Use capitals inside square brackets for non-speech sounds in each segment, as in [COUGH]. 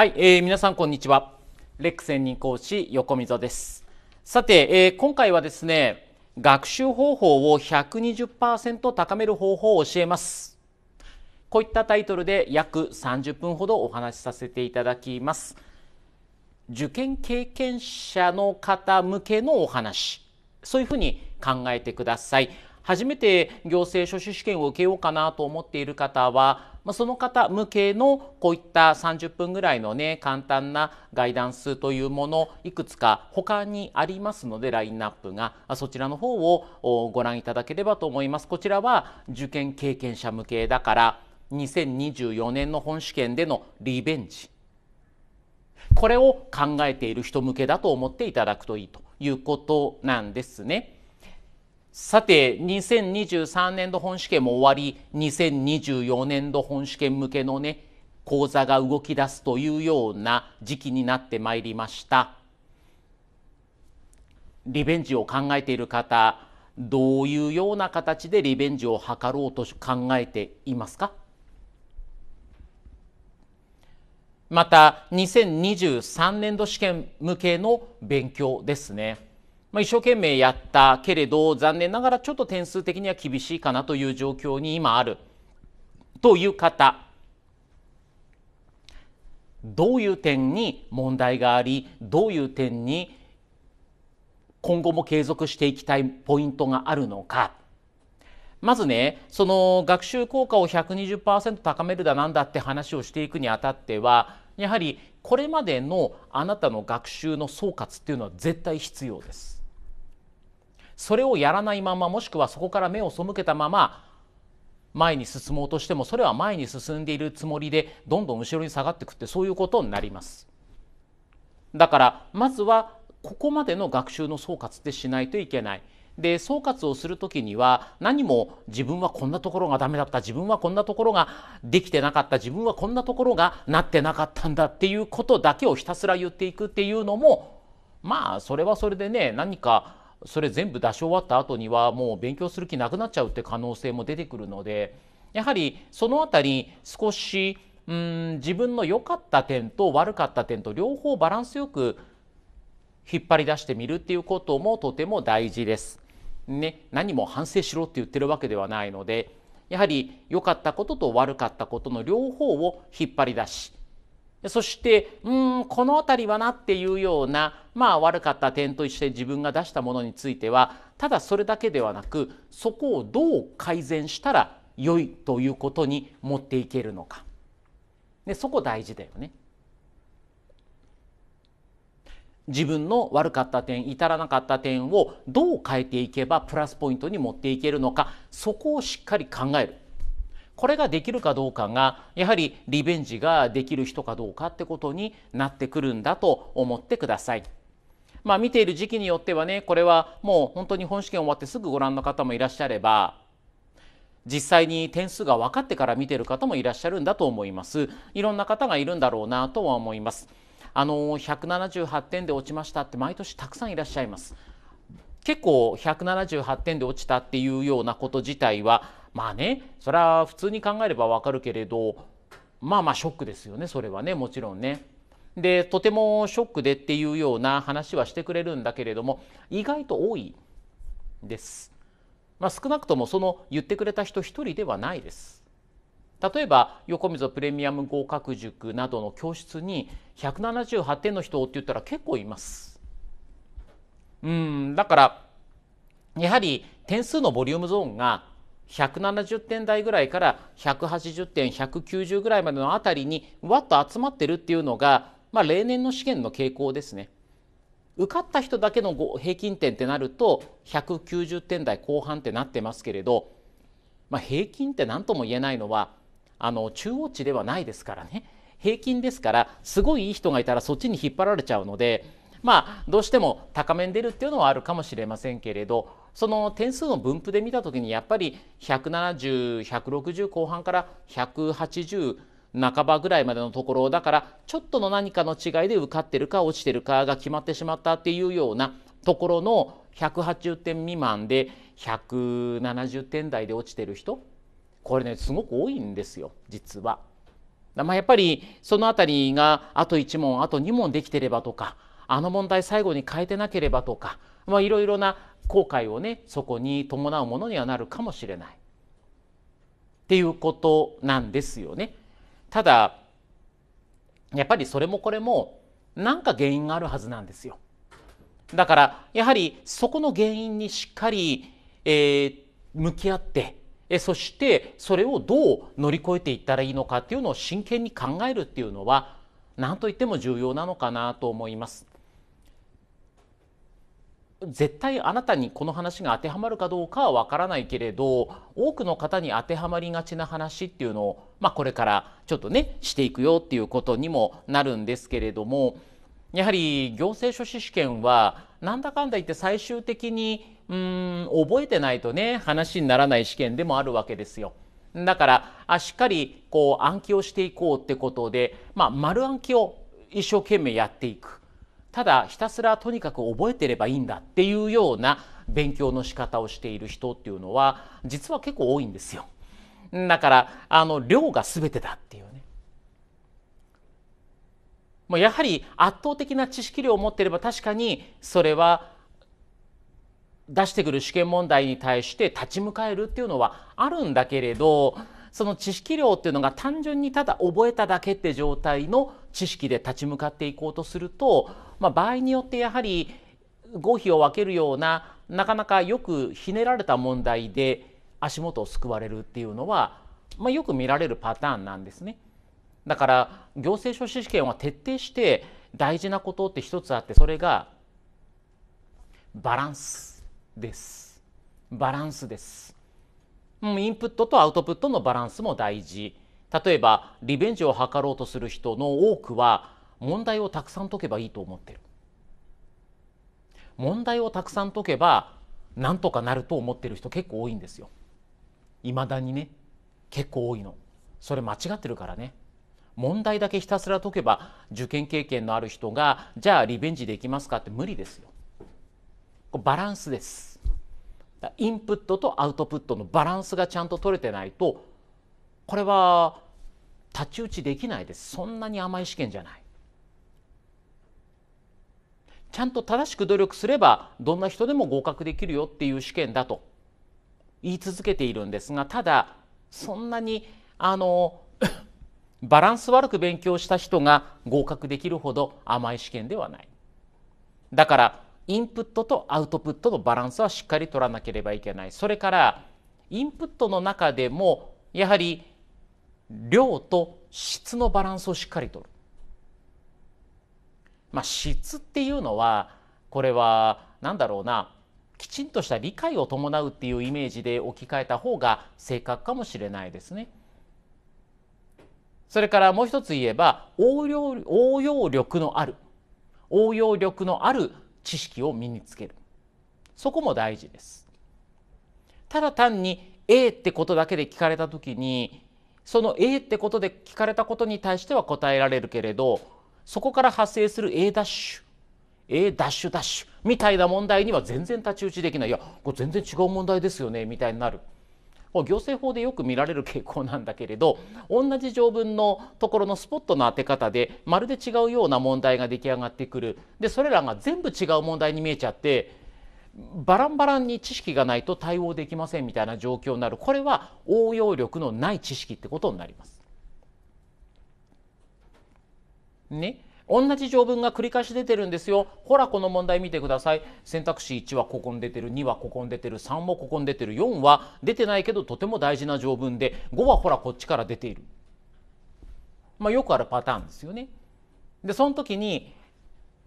はい、えー、皆さんこんにちは。レック専任講師横溝です。さて、えー、今回はですね、学習方法を120%高める方法を教えます。こういったタイトルで約30分ほどお話しさせていただきます。受験経験者の方向けのお話、そういうふうに考えてください。初めて行政書士試験を受けようかなと思っている方はまあ、その方向けのこういった30分ぐらいのね簡単なガイダンスというものいくつか他にありますのでラインナップがそちらの方をご覧いただければと思います。こちらは受験経験者向けだから2024年の本試験でのリベンジこれを考えている人向けだと思っていただくといいということなんですね。さて2023年度本試験も終わり2024年度本試験向けのね講座が動き出すというような時期になってまいりましたリベンジを考えている方どういうような形でリベンジを図ろうと考えていますかまた2023年度試験向けの勉強ですね。まあ、一生懸命やったけれど残念ながらちょっと点数的には厳しいかなという状況に今あるという方どういう点に問題がありどういう点に今後も継続していきたいポイントがあるのかまずねその学習効果を120%高めるだなんだって話をしていくにあたってはやはりこれまでのあなたの学習の総括っていうのは絶対必要です。それをやらないままもしくはそこから目を背けたまま前に進もうとしてもそれは前に進んでいるつもりでどんどん後ろに下がってくってそういうことになります。だからまずはここまでの学習の総括でしないといけない。で総括をする時には何も自分はこんなところがダメだった自分はこんなところができてなかった自分はこんなところがなってなかったんだっていうことだけをひたすら言っていくっていうのもまあそれはそれでね何かそれ全部出し終わった後にはもう勉強する気なくなっちゃうって可能性も出てくるのでやはりその辺り少しうん自分の良かった点と悪かった点と両方バランスよく引っ張り出してみるっていうこともとても大事です。ね、何も反省しろって言ってるわけではないのでやはり良かったことと悪かったことの両方を引っ張り出しそしてうんこの辺りはなっていうようなまあ悪かった点として自分が出したものについてはただそれだけではなくそこをどう改善したら良いということに持っていけるのか。でそこ大事だよね。自分の悪かった点至らなかった点をどう変えていけばプラスポイントに持っていけるのかそこをしっかり考えるこれができるかどうかがやはりリベンジができる人かどうかってことになってくるんだと思ってください。まあ、見ている時期によってはねこれはもう本当に本試験終わってすぐご覧の方もいらっしゃれば実際に点数が分かってから見てる方もいらっしゃるんだと思いますいろんな方がいるんだろうなとは思いますあの178点で落ちましたって毎年たくさんいらっしゃいます結構178点で落ちたっていうようなこと自体はまあねそれは普通に考えればわかるけれどまあまあショックですよねそれはねもちろんね。でとてもショックでっていうような話はしてくれるんだけれども意外と多いです。まあ、少なくともその言ってくれた人一人ではないです。例えば横溝プレミアム合格塾などの教室に178点の人って言ったら結構います。うんだからやはり点数のボリュームゾーンが170点台ぐらいから180点190ぐらいまでのあたりにわっと集まってるっていうのが、まあ、例年の試験の傾向ですね。受かった人だけの平均点ってなると190点台後半ってなってますけれど、まあ、平均って何とも言えないのはあの中央値ではないですからね平均ですからすごいいい人がいたらそっちに引っ張られちゃうので。まあどうしても高めに出るっていうのはあるかもしれませんけれどその点数の分布で見た時にやっぱり170160後半から180半ばぐらいまでのところだからちょっとの何かの違いで受かってるか落ちてるかが決まってしまったっていうようなところの180点未満で170点台で落ちてる人これねすごく多いんですよ実は。まあ、やっぱりその辺りがあと1問あと2問できてればとかあの問題最後に変えてなければとかいろいろな後悔をねそこに伴うものにはなるかもしれないっていうことなんですよね。ただやっぱりそれもこれも何か原因があるはずなんですよ。だからやはりそこの原因にしっかり、えー、向き合ってそしてそれをどう乗り越えていったらいいのかっていうのを真剣に考えるっていうのは何と言っても重要なのかなと思います。絶対あなたにこの話が当てはまるかどうかはわからないけれど多くの方に当てはまりがちな話っていうのを、まあ、これからちょっとねしていくよっていうことにもなるんですけれどもやはり行政書士試験はなんだかんだ言って最終的にうん覚えてないとね話にならない試験でもあるわけですよ。だからあしっかりこう暗記をしていこうってことで、まあ、丸暗記を一生懸命やっていく。ただひたすらとにかく覚えてればいいんだっていうような勉強の仕方をしている人っていうのは実は結構多いんですよ。だからあの量が全てだっていうね。もうやはり圧倒的な知識量を持っていれば確かにそれは出してくる試験問題に対して立ち向かえるっていうのはあるんだけれどその知識量っていうのが単純にただ覚えただけって状態の知識で立ち向かっていこうとするとまあ、場合によってやはり合否を分けるようななかなかよくひねられた問題で足元をすくわれるっていうのは、まあ、よく見られるパターンなんですね。だから行政書士試験は徹底して大事なことって一つあってそれがバランスです。バランスです。インプットとアウトプットのバランスも大事。例えばリベンジを図ろうとする人の多くは問題をたくさん解けばいいと思ってる問題をたくさん解けばなんとかなると思ってる人結構多いんですよいまだにね結構多いのそれ間違ってるからね問題だけひたすら解けば受験経験のある人がじゃあリベンジできますかって無理ですよバランスですインプットとアウトプットのバランスがちゃんと取れてないとこれは太刀打ちできないですそんなに甘い試験じゃないちゃんと正しく努力すればどんな人でも合格できるよっていう試験だと言い続けているんですがただそんなにあの [COUGHS] バランス悪く勉強した人が合格できるほど甘い試験ではないだからインプットとアウトプットのバランスはしっかり取らなければいけないそれからインプットの中でもやはり量と質のバランスをしっかり取るまあ、質っていうのはこれは何だろうなきちんとした理解を伴うっていうイメージで置き換えた方が正確かもしれないですね。それからもう一つ言えば応用応用力のある応用力のある知識を身につけるそこも大事です。ただ単に A ってことだけで聞かれた時にその A ってことで聞かれたことに対しては答えられるけれどそこから発生する A ダッシュ A ダッシュダッシュみたいな問題には全然太刀打ちできないいやこれ全然違う問題ですよねみたいになる。行政法でよく見られる傾向なんだけれど同じ条文のところのスポットの当て方でまるで違うような問題が出来上がってくるでそれらが全部違う問題に見えちゃってバランバランに知識がないと対応できませんみたいな状況になるこれは応用力のない知識ってことになります。ね同じ条文が繰り返し出てるんですよほらこの問題見てください選択肢1はここに出てる2はここに出てる3もここに出てる4は出てないけどとても大事な条文で5はほらこっちから出ている、まあ、よくあるパターンですよね。でその時に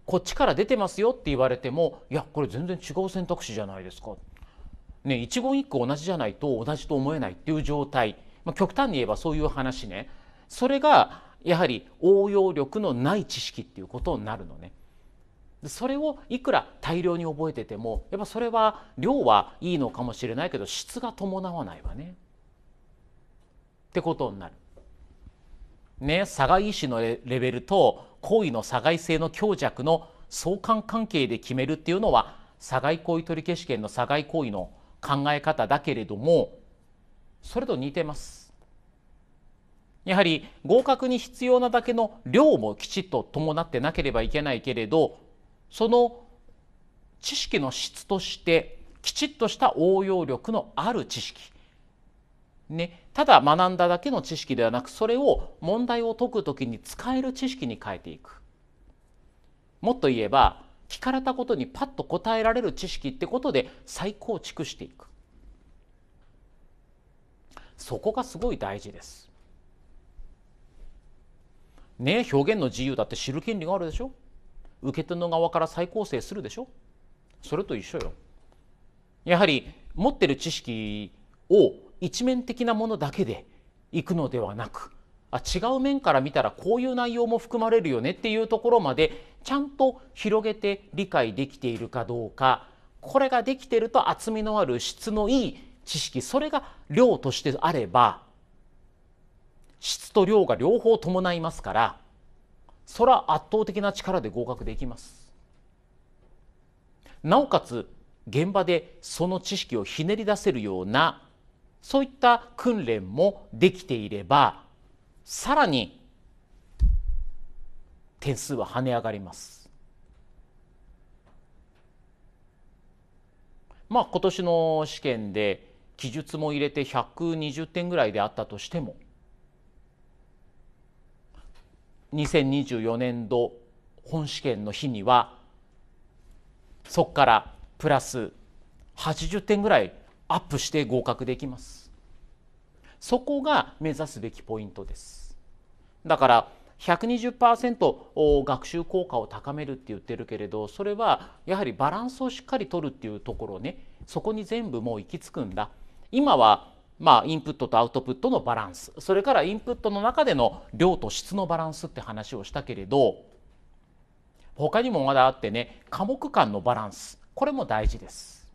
こっちから出てますよって言われてもいやこれ全然違う選択肢じゃないですか。ね一言一句同じじゃないと同じと思えないっていう状態、まあ、極端に言えばそういう話ね。それがやはり応用力のない知識っていうことになるのね。それをいくら大量に覚えててもやっぱそれは量はいいのかもしれないけど質が伴わないわね。ってことになる。ね、差が意思のレベルと行為の差外性の強弱の相関関係で決めるっていうのは差外行為取消権の差外行為の考え方だけれどもそれと似てます。やはり合格に必要なだけの量もきちっと伴ってなければいけないけれどその知識の質としてきちっとした応用力のある知識ね、ただ学んだだけの知識ではなくそれを問題を解く時に使える知識に変えていくもっと言えば聞かれたことにパッと答えられる知識ってことで再構築していくそこがすごい大事ですね、表現の自由だって知る権利があるでしょ受け手の側から再構成するでしょそれと一緒よ。やはり持ってる知識を一面的なものだけでいくのではなくあ違う面から見たらこういう内容も含まれるよねっていうところまでちゃんと広げて理解できているかどうかこれができてると厚みのある質のいい知識それが量としてあれば質と量が両方伴いますからそれは圧倒的な力で合格できますなおかつ現場でその知識をひねり出せるようなそういった訓練もできていればさらに点数は跳ね上がります。まあ今年の試験で記述も入れて120点ぐらいであったとしても2024年度本試験の日にはそこからプラス80点ぐらいアップして合格できますそこが目指すべきポイントですだから120%学習効果を高めるって言ってるけれどそれはやはりバランスをしっかりとるっていうところねそこに全部もう行き着くんだ今はまあ、インプットとアウトプットのバランスそれからインプットの中での量と質のバランスって話をしたけれど他にもまだあってね科目間のバランスこれも大事です。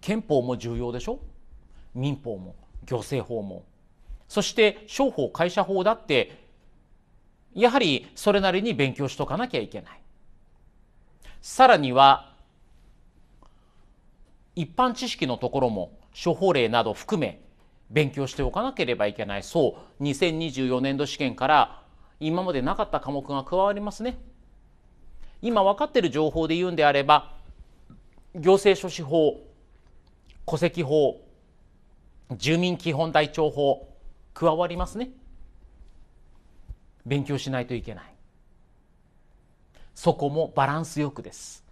憲法も重要でしょ民法も行政法もそして商法会社法だってやはりそれなりに勉強しとかなきゃいけない。さらには一般知識のところも処方例など含め勉強しておかなければいけないそう2024年度試験から今までなかった科目が加わりますね今分かっている情報で言うんであれば行政書士法戸籍法住民基本台帳法加わりますね勉強しないといけないそこもバランスよくです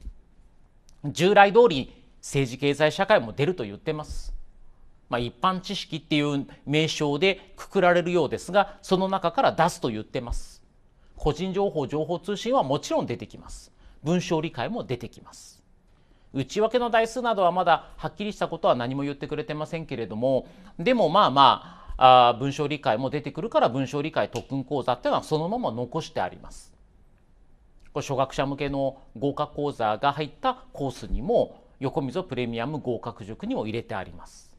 従来通り政治経済社会も出ると言ってます。まあ、一般知識っていう名称でくくられるようですがその中から出すと言ってます個人情報情報通信はもちろん出てきます文章理解も出てきます内訳の台数などはまだはっきりしたことは何も言ってくれてませんけれどもでもまあまああ文章理解も出てくるから文章理解特訓講座っていうのはそのまま残してありますこれ初学者向けの合格講座が入ったコースにも横溝プレミアム合格塾にも入れてあります。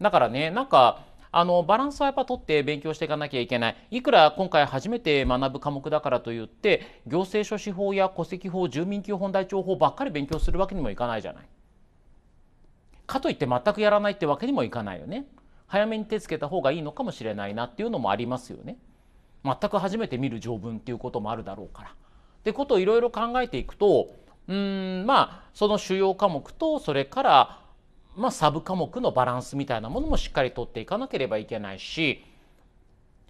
だからねなんかあのバランスはやっぱ取って勉強していかなきゃいけないいくら今回初めて学ぶ科目だからといって行政書士法や戸籍法住民基本台帳法ばっかり勉強するわけにもいかないじゃない。かといって全くやらないってわけにもいかないよね。早めに手つけた方がいいのかもしれないなっていうのもありますよね。全く初めて見る条文っていうこともあるだろうから。ってことをいろいろ考えていくとうんまあその主要科目とそれからまあサブ科目のバランスみたいなものもしっかりとっていかなければいけないし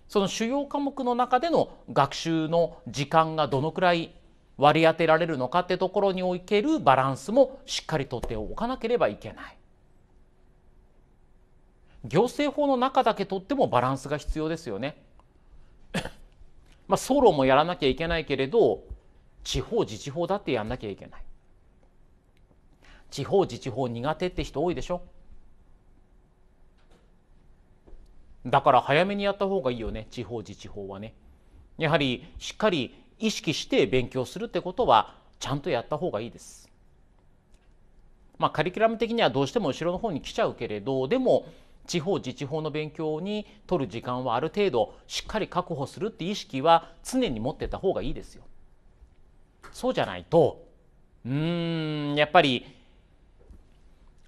その主要科目の中での学習の時間がどのくらい割り当てられるのかってところにおけるバランスもしっかりとっておかなければいけない。行政法の中だけとってもバランスが必要ですよね。まあ、ソロもやらなきゃいけないけれど地方自治法だってやんなきゃいけない地方自治法苦手って人多いでしょだから早めにやった方がいいよね地方自治法はねやはりしっかり意識して勉強するってことはちゃんとやった方がいいですまあカリキュラム的にはどうしても後ろの方に来ちゃうけれどでも地方自治法の勉強に取る時間はある程度しっかり確保するって意識は常に持ってた方がいいですよそうじゃないとうーんやっぱり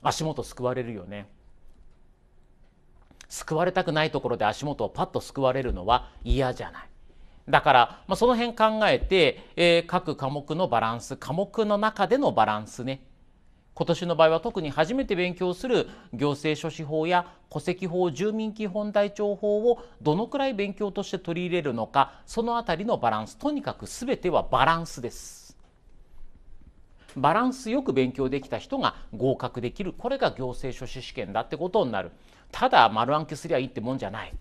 足元救われるよね救われたくないところで足元をパッと救われるのは嫌じゃないだから、まあ、その辺考えて、えー、各科目のバランス科目の中でのバランスね今年の場合は特に初めて勉強する行政書士法や戸籍法住民基本台帳法をどのくらい勉強として取り入れるのかその辺りのバランスとにかく全てはバランスです。バランスよく勉強できた人が合格できるこれが行政書士試験だってことになるただ丸暗記すりゃいいってもんじゃない、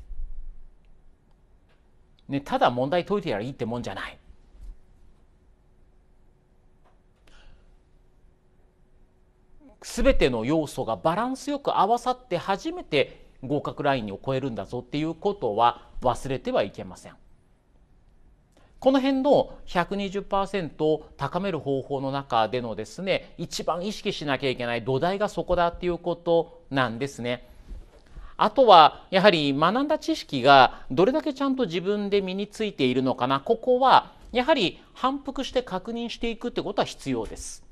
ね、ただ問題解いてやらいいってもんじゃないすべての要素がバランスよく合わさって初めて合格ラインを超えるんだぞっていうことは忘れてはいけません。この辺の120%を高める方法の中でのですね一番意識しなきゃいけない土台がそこだっていうことなんですね。あとはやはり学んだ知識がどれだけちゃんと自分で身についているのかなここはやはり反復して確認していくってことは必要です。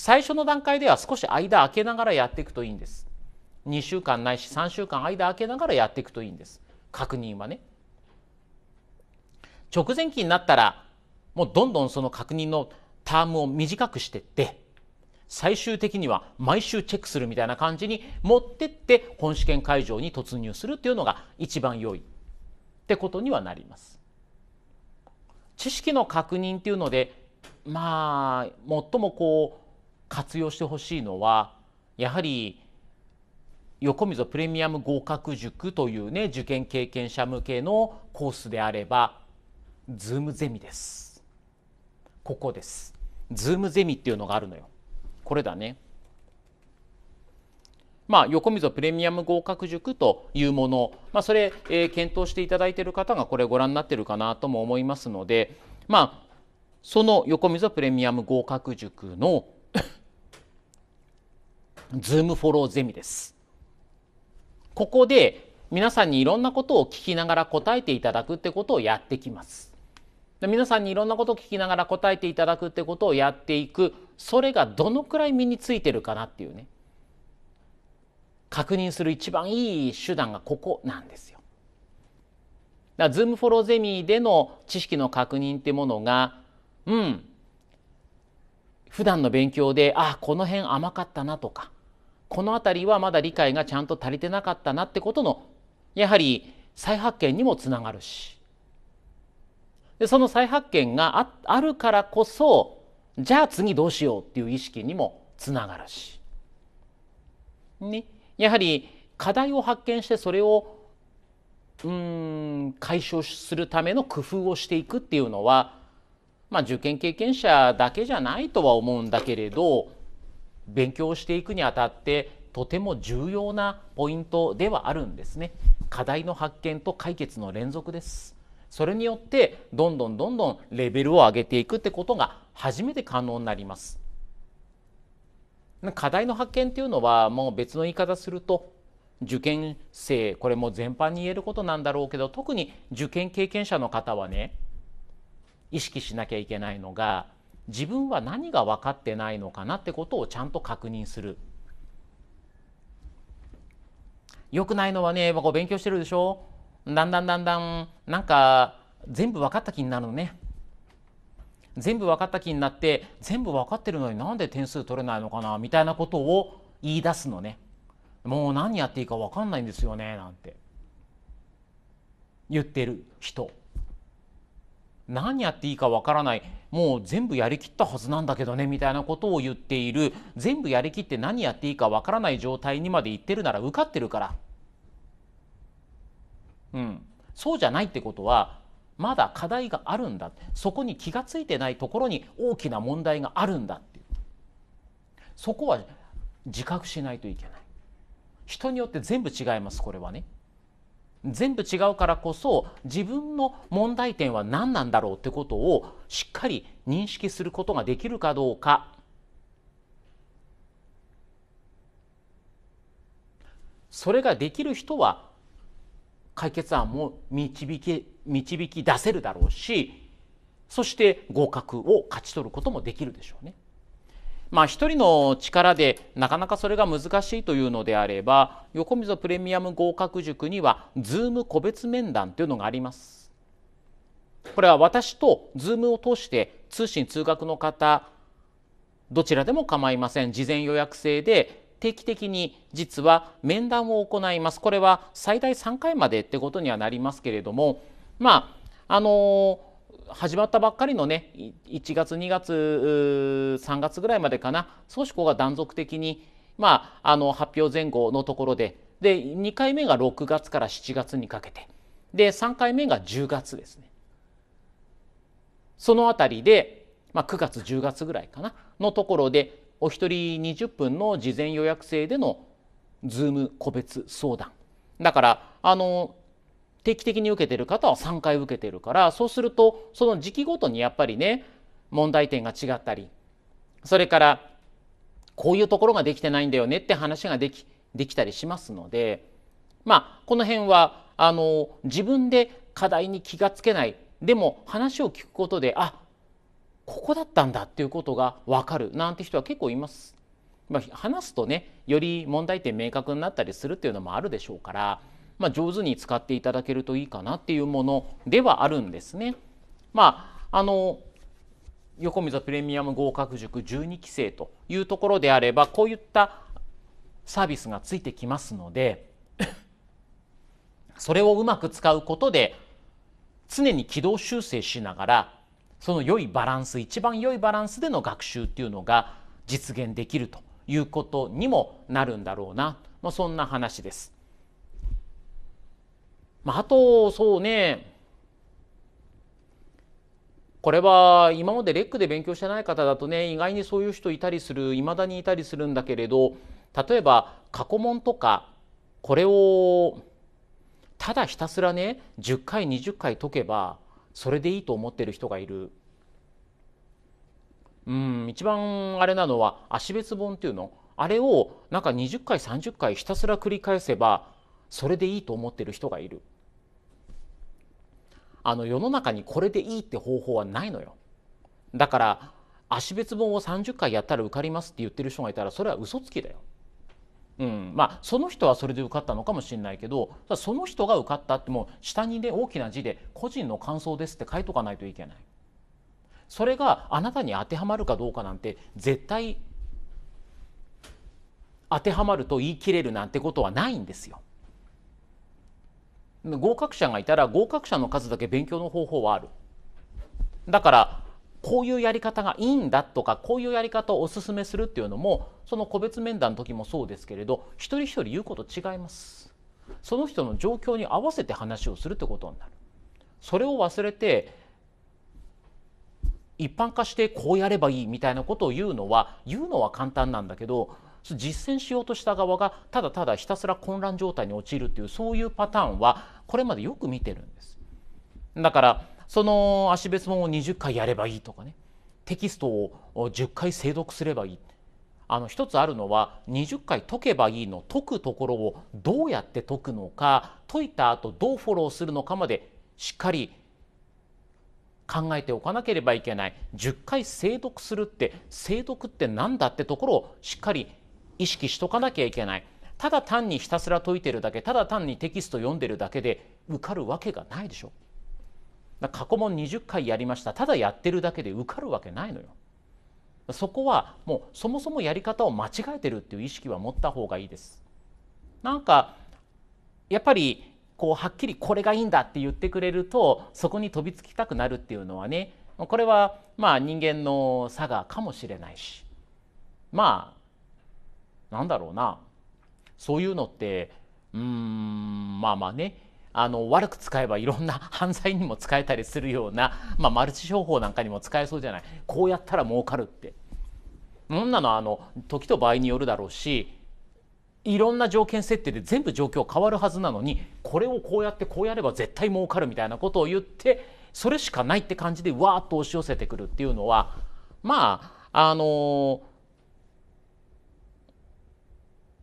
最初の段階では少し間空けながらやっていくといいんです2週間ないし3週間間空けながらやっていくといいんです確認はね直前期になったらもうどんどんその確認のタームを短くしてって最終的には毎週チェックするみたいな感じに持ってって本試験会場に突入するっていうのが一番良いってことにはなります。知識の確認っていうのでまあ最もこう活用してほしいのはやはり横溝プレミアム合格塾というね受験経験者向けのコースであればズームゼミですここですズームゼミっていうのがあるのよこれだねまあ、横溝プレミアム合格塾というもの、まあ、それ、えー、検討していただいている方がこれご覧になってるかなとも思いますので、まあ、その横溝プレミアム合格塾のズームフォローゼミです。ここで皆さんにいろんなことを聞きながら答えていただくってことをやってきます。で皆さんにいろんなことを聞きながら答えていただくってことをやっていくそれがどのくらい身についてるかなっていうね確認する一番いい手段がここなんですよ。だズームフォローゼミでの知識の確認ってものがうん普段の勉強であこの辺甘かったなとかこの辺りはまだ理解がちゃんと足りてなかったなってことのやはり再発見にもつながるしでその再発見がああるからこそじゃあ次どうしようっていう意識にもつながるし、ね、やはり課題を発見してそれをうん解消するための工夫をしていくっていうのは、まあ、受験経験者だけじゃないとは思うんだけれど勉強していくにあたってとても重要なポイントではあるんですね。課題の発見と解決の連続です。それによってどんどんどんどんレベルを上げていくってことが初めて可能になります。課題の発見っていうのはもう別の言い方すると受験生これも全般に言えることなんだろうけど特に受験経験者の方はね意識しなきゃいけないのが自分は何が分かってないのかなってことをちゃんと確認する。よくないのはね、こう勉強してるでしょだんだんだんだんなんか全部分かった気になるのね。全部分かった気になって全部分かってるのになんで点数取れないのかなみたいなことを言い出すのね。もう何やっていいか分かんないんですよねなんて言ってる人何やっていいかわからないもう全部やりきったはずなんだけどねみたいなことを言っている全部やりきって何やっていいかわからない状態にまで行ってるなら受かってるから、うん、そうじゃないってことはまだ課題があるんだそこに気が付いてないところに大きな問題があるんだっていうそこは自覚しないといけない人によって全部違いますこれはね。全部違うからこそ自分の問題点は何なんだろうってことをしっかり認識することができるかどうかそれができる人は解決案も導き導き出せるだろうしそして合格を勝ち取ることもできるでしょうね。まあ、1人の力でなかなかそれが難しいというのであれば横溝プレミアム合格塾には Zoom 個別面談というのがあります。これは私と Zoom を通して通信通学の方どちらでも構いません事前予約制で定期的に実は面談を行いますこれは最大3回までってことにはなりますけれどもまああの始まったばっかりのね1月2月3月ぐらいまでかな少しこうが断続的に、まあ、あの発表前後のところでで2回目が6月から7月にかけてで3回目が10月ですね。その辺りで、まあ、9月10月ぐらいかなのところでお一人20分の事前予約制でのズーム個別相談だからあの定期的に受けてる方は3回受けてるからそうするとその時期ごとにやっぱりね問題点が違ったりそれからこういうところができてないんだよねって話ができできたりしますのでまあこの辺はあの自分で課題に気がつけないでも話を聞くことであここだったんだっていうことが分かるなんて人は結構います。まあ、話すとねより問題点明確になったりするっていうのもあるでしょうから。まあ、上手に使っていただけるといいかなっていうものではあるんですね。まあ、あの横溝プレミアム合格塾12期生というところであればこういったサービスがついてきますので [COUGHS] それをうまく使うことで常に軌道修正しながらその良いバランス一番良いバランスでの学習っていうのが実現できるということにもなるんだろうな、まあ、そんな話です。まあ、あと、そうね、これは今までレックで勉強してない方だとね意外にそういう人いたりするいまだにいたりするんだけれど例えば過去問とかこれをただひたすらね10回20回解けばそれでいいと思ってる人がいる。うん一番あれなのは足別本っていうのあれをなんか20回30回ひたすら繰り返せばそれでいいと思ってる人がいる。あの世の中にこれでいいって方法はないのよ。だから足別本を30回やったら受かりますって言ってる人がいたらそれは嘘つきだよ。うん、まあその人はそれで受かったのかもしれないけどその人が受かったってもう下にね大きな字で「個人の感想です」って書いとかないといけない。それがあなたに当てはまるかどうかなんて絶対当てはまると言い切れるなんてことはないんですよ。合格者がいたら合格者の数だけ勉強の方法はある。だからこういうやり方がいいんだとかこういうやり方をおすすめするっていうのもその個別面談の時もそうですけれど一人一人言うこと違います。その人の状況に合わせて話をするってことになる。それを忘れて一般化してこうやればいいみたいなことを言うのは言うのは簡単なんだけど実践しようとした側がただただひたすら混乱状態に陥るっていうそういうパターンはこれまでよく見てるんです。だからその足別本を20回やればいいとかねテキストを10回精読すればいいあの一つあるのは20回解けばいいの解くところをどうやって解くのか解いた後どうフォローするのかまでしっかり考えておかなければいけない10回精読するって精読って何だってところをしっかり意識しとかなきゃいけないただ単にひたすら解いてるだけただ単にテキスト読んでるだけで受かるわけがないでしょ過去問20回やりましたただやってるだけで受かるわけないのよそこはもうそもそもやり方を間違えてるっていう意識は持った方がいいですなんかやっぱりこうはっきりこれがいいんだって言ってくれるとそこに飛びつきたくなるっていうのはねこれはまあ人間の差がかもしれないしまあなんだろうなそういうのってうんまあまあねあの悪く使えばいろんな犯罪にも使えたりするような、まあ、マルチ商法なんかにも使えそうじゃないこうやったら儲かるってそんなのあの時と場合によるだろうしいろんな条件設定で全部状況変わるはずなのにこれをこうやってこうやれば絶対儲かるみたいなことを言ってそれしかないって感じでわーっと押し寄せてくるっていうのはまああのー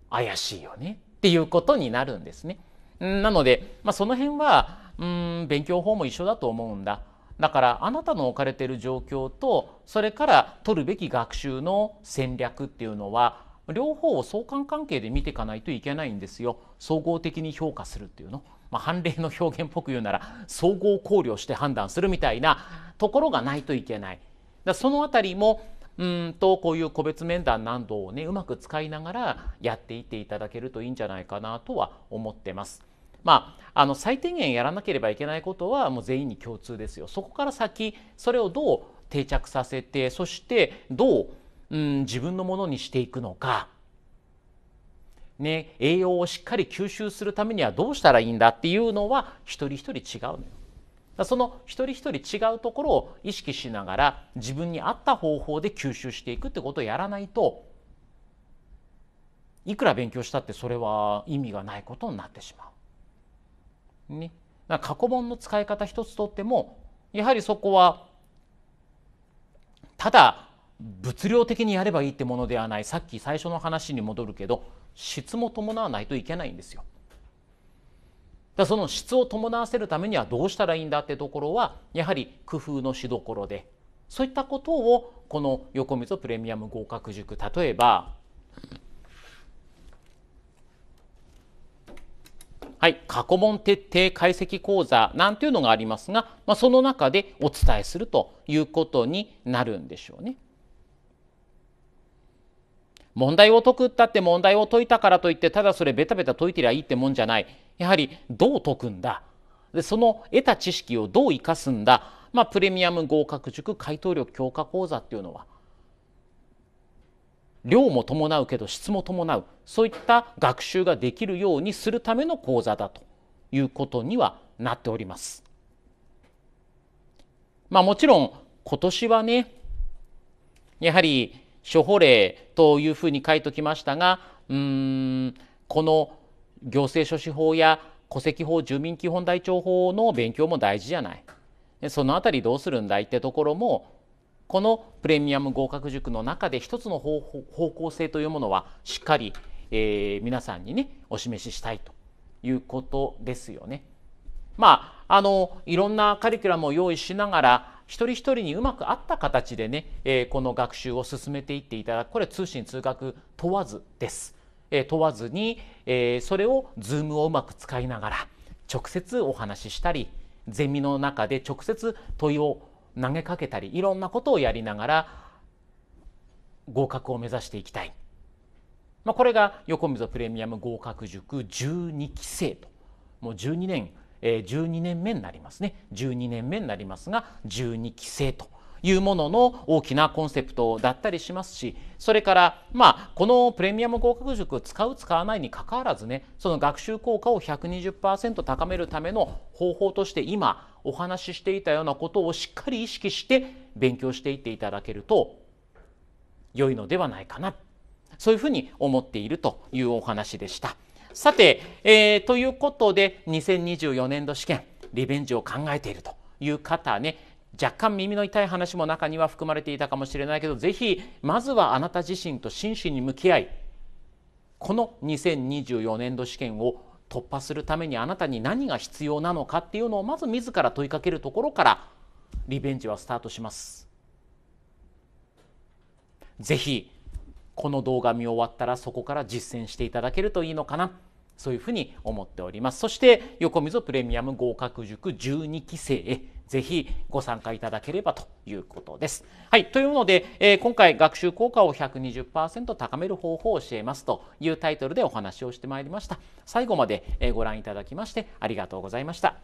怪しいよねっていうことになるんですね。なので、まあ、その辺はうん勉強法も一緒だと思うんだ。だからあなたの置かれている状況とそれから取るべき学習の戦略っていうのは両方を相関関係で見ていかないといけないんですよ。総合的に評価するっていうの。まあ、判例の表現っぽく言うなら総合考慮して判断するみたいなところがないといけない。だそのあたりもうんとこういう個別面談などをねうまく使いながらやっていっていただけるといいんじゃないかなとは思ってます。まあ、あの最低限やらなければいけないことはもう全員に共通ですよ。そこから先それをどう定着させてそしてどう、うん、自分のものにしていくのか、ね、栄養をしっかり吸収するためにはどうしたらいいんだっていうのは一人一人違うのよ。その一人一人違うところを意識しながら自分に合った方法で吸収していくってことをやらないといくら勉強したってそれは意味がないことになってしまう。ね、だから過去問の使い方一つとってもやはりそこはただ物量的にやればいいってものではないさっき最初の話に戻るけど質も伴わないといけないんですよ。だその質を伴わせるためにはどうしたらいいんだってところはやはり工夫のしどころでそういったことをこの横溝プレミアム合格塾例えばはい、過去問徹底解析講座なんていうのがありますが、まあ、その中でお伝えするということになるんでしょうね。問題を解くったって問題を解いたからといってただそれベタベタ解いてりゃいいってもんじゃないやはりどう解くんだでその得た知識をどう生かすんだ、まあ、プレミアム合格塾回答力強化講座っていうのは量も伴うけど質も伴うそういった学習ができるようにするための講座だということにはなっております。まあ、もちろん今年はねやはり処方例というふうに書いておきましたがうんこの行政書士法や戸籍法住民基本台帳法の勉強も大事じゃないその辺りどうするんだいってところもこのプレミアム合格塾の中で一つの方向性というものはしっかり、えー、皆さんにねお示ししたいということですよね。まああのいろんなカリキュラムを用意しながら一人一人にうまく合った形でね、えー、この学習を進めていっていただくこれ通信通学問わずです。え問わずに、えそれを Zoom をうまく使いながら直接お話ししたりゼミの中で直接問いを投げかけたりいろんなことをやりながら合格を目指していきたい、まあ、これが横溝プレミアム合格塾12期生ともう12年12年目になりますね12年目になりますが12期生というものの大きなコンセプトだったりしますしそれからまあこのプレミアム合格塾使う使わないにかかわらずねその学習効果を120%高めるための方法として今お話ししていたようなことをしっかり意識して勉強していっていただけると良いのではないかなそういうふうに思っているというお話でした。さて、えー、ということで2024年度試験リベンジを考えているという方ね若干耳の痛い話も中には含まれていたかもしれないけどぜひまずはあなた自身と真摯に向き合いこの2024年度試験を突破するためにあなたに何が必要なのかっていうのをまず自ら問いかけるところからリベンジはスタートします。ぜひこの動画見終わったらそこから実践していただけるといいのかな。そういうふうに思っております。そして横溝プレミアム合格塾12期生へぜひご参加いただければということです。はい。というので、えー、今回学習効果を120%高める方法を教えますというタイトルでお話をしてまいりました。最後までご覧いただきましてありがとうございました。